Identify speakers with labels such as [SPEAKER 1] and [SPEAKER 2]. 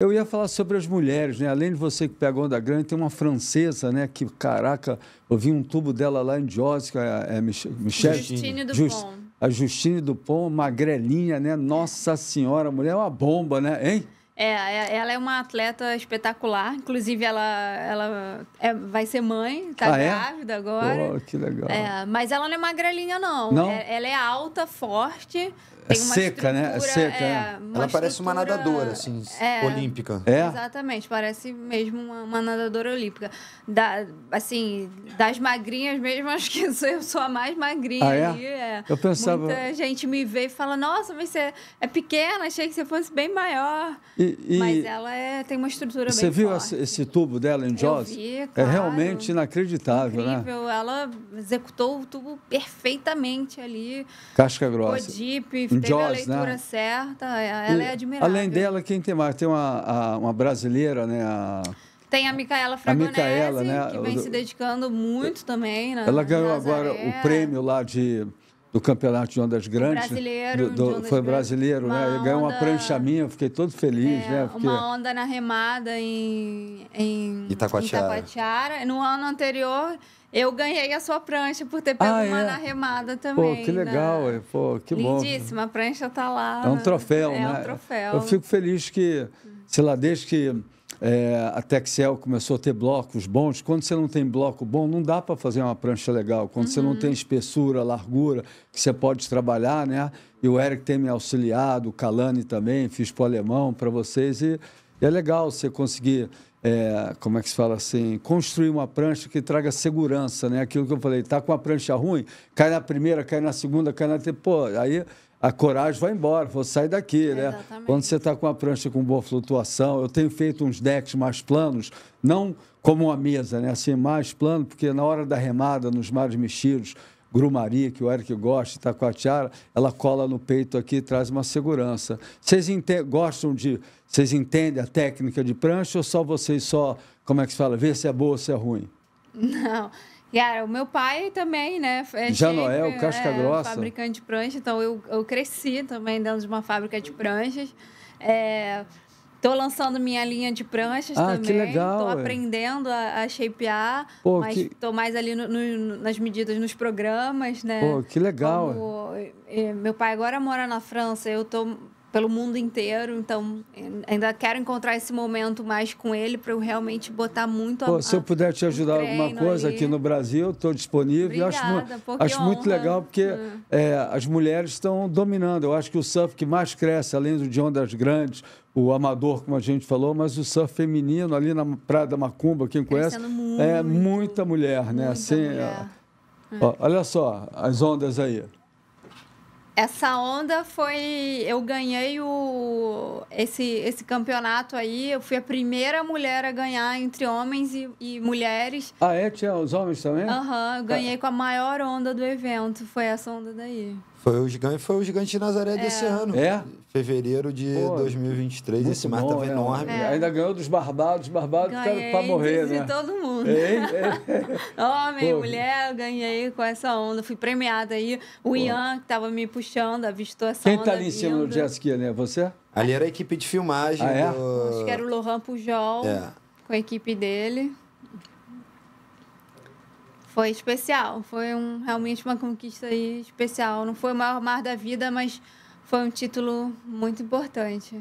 [SPEAKER 1] Eu ia falar sobre as mulheres, né? Além de você que pega onda grande, tem uma francesa, né? Que, caraca, eu vi um tubo dela lá em Joyce, é, é Michelle? Justine Dupont. Just, a Justine Dupont, magrelinha, né? Nossa Senhora, a mulher é uma bomba, né? Hein?
[SPEAKER 2] É, é ela é uma atleta espetacular. Inclusive, ela, ela é, vai ser mãe, tá ah, é? grávida é? agora.
[SPEAKER 1] Oh, que legal. É,
[SPEAKER 2] mas ela não é magrelinha, não. não? É, ela é alta, forte, é seca,
[SPEAKER 1] né? É seca. É, né? Ela parece uma nadadora, assim, é, olímpica.
[SPEAKER 2] É? Exatamente, parece mesmo uma, uma, nadadora olímpica. Da, assim, das magrinhas mesmo, acho que eu sou a mais magrinha ah, é? ali. É. Eu pensava. Muita gente me vê e fala: nossa, mas você é pequena, achei que você fosse bem maior.
[SPEAKER 1] E, e... Mas
[SPEAKER 2] ela é, tem uma estrutura você bem Você viu forte.
[SPEAKER 1] esse tubo dela em Jaws? Eu vi, é claro. É realmente inacreditável, né? Incrível.
[SPEAKER 2] né? Ela executou o tubo perfeitamente ali.
[SPEAKER 1] Casca grossa. O Jeep, teve Jaws, a né? leitura né?
[SPEAKER 2] certa, é, ela é admirável. Além dela,
[SPEAKER 1] quem tem mais? Tem uma, a, uma brasileira, né? A,
[SPEAKER 2] tem a Micaela Fragonese, a
[SPEAKER 1] Micaela, né? que vem se
[SPEAKER 2] dedicando muito também. Na, né? ela
[SPEAKER 1] ganhou agora o prêmio lá de do campeonato de ondas grandes. Foi né? brasileiro. Do, do, ondas foi brasileiro, grandes. né? Ele ganhou uma prancha minha, fiquei todo feliz, é, né? Porque... Uma
[SPEAKER 2] onda na remada em, em Itacoatiara. Itacoatiara. No ano anterior, eu ganhei a sua prancha por ter pego ah, uma é? na remada também. Né? É, pô, que legal,
[SPEAKER 1] né? pô, que Lindíssima, bom. Lindíssima,
[SPEAKER 2] a prancha está lá. É um troféu, é né? É um troféu. Eu fico
[SPEAKER 1] feliz que, sei lá, desde que é, a Texel começou a ter blocos bons. Quando você não tem bloco bom, não dá para fazer uma prancha legal. Quando uhum. você não uhum. tem espessura, largura, que você pode trabalhar, né? E o Eric tem me auxiliado, o Calani também, fiz para o alemão para vocês. E, e, é legal você conseguir, é, como é que se fala assim, construir uma prancha que traga segurança, né? Aquilo que eu falei, tá com uma prancha ruim, cai na primeira, cai na segunda, cai na... Pô, aí a coragem vai embora, vou sair daqui, é, né? Exatamente. Quando você está com a prancha com boa flutuação, eu tenho feito uns decks mais planos, não como uma mesa, né? Assim, mais plano, porque na hora da remada, nos mares mexidos, grumaria, que o Eric gosta, está com a tiara, ela cola no peito aqui e traz uma segurança. Vocês gostam de... Vocês entendem a técnica de prancha ou só vocês só, como é que se fala, ver se é boa ou se é ruim?
[SPEAKER 2] Não, Cara, o meu pai também, né? É Já Noel, Casca é, Grossa. Fabricante de pranchas. então eu, eu cresci também dentro de uma fábrica de pranchas. É, tô lançando minha linha de pranchas ah, também. Que legal, tô é. aprendendo a, a shapear, Pô, mas que... tô mais ali no, no, nas medidas, nos programas, né? Pô, que legal. Como, é. meu pai agora mora na França, eu tô pelo mundo inteiro, então é, ainda quero encontrar esse momento mais com ele para eu realmente botar muito Pô, Se eu
[SPEAKER 1] puder te ajudar alguma coisa ali. aqui no Brasil, estou disponível. Obrigada, acho, acho muito legal porque é. é, as mulheres estão dominando. Eu acho que o surf que mais cresce, além do de ondas grandes, o amador, como a gente falou, mas o surf feminino ali na Praia da Macumba, quem conhece, é muito, é muita mulher, né? Muita assim, mulher. é. ó, olha só as ondas aí.
[SPEAKER 2] Essa onda foi. Eu ganhei o, esse, esse campeonato aí. Eu fui a primeira mulher a ganhar entre homens e, e mulheres.
[SPEAKER 1] Ah, é? Tinha os homens também? Aham,
[SPEAKER 2] uhum, eu tá. ganhei ah. com a maior onda do evento. Foi essa onda daí.
[SPEAKER 1] Foi o gigante, foi
[SPEAKER 2] o gigante de Nazaré é. desse ano. É?
[SPEAKER 1] Fevereiro de Pô, 2023. Esse mar estava é, enorme. É. Ainda ganhou dos barbados, barbados ganhei pra morrer, de né? de todo mundo.
[SPEAKER 2] É. Homem, Pô. mulher, ganhei com essa onda. Fui premiada aí. O Pô. Ian, que estava me puxando, avistou essa Quem onda. Quem tá ali em cima do jet
[SPEAKER 1] ski, né? Você? Ali era a equipe de filmagem. Ah, é? do... Acho que era
[SPEAKER 2] o Lohan Pujol. É. Com a equipe dele. Foi especial, foi um, realmente uma conquista especial. Não foi o maior mar da vida, mas foi um título muito importante.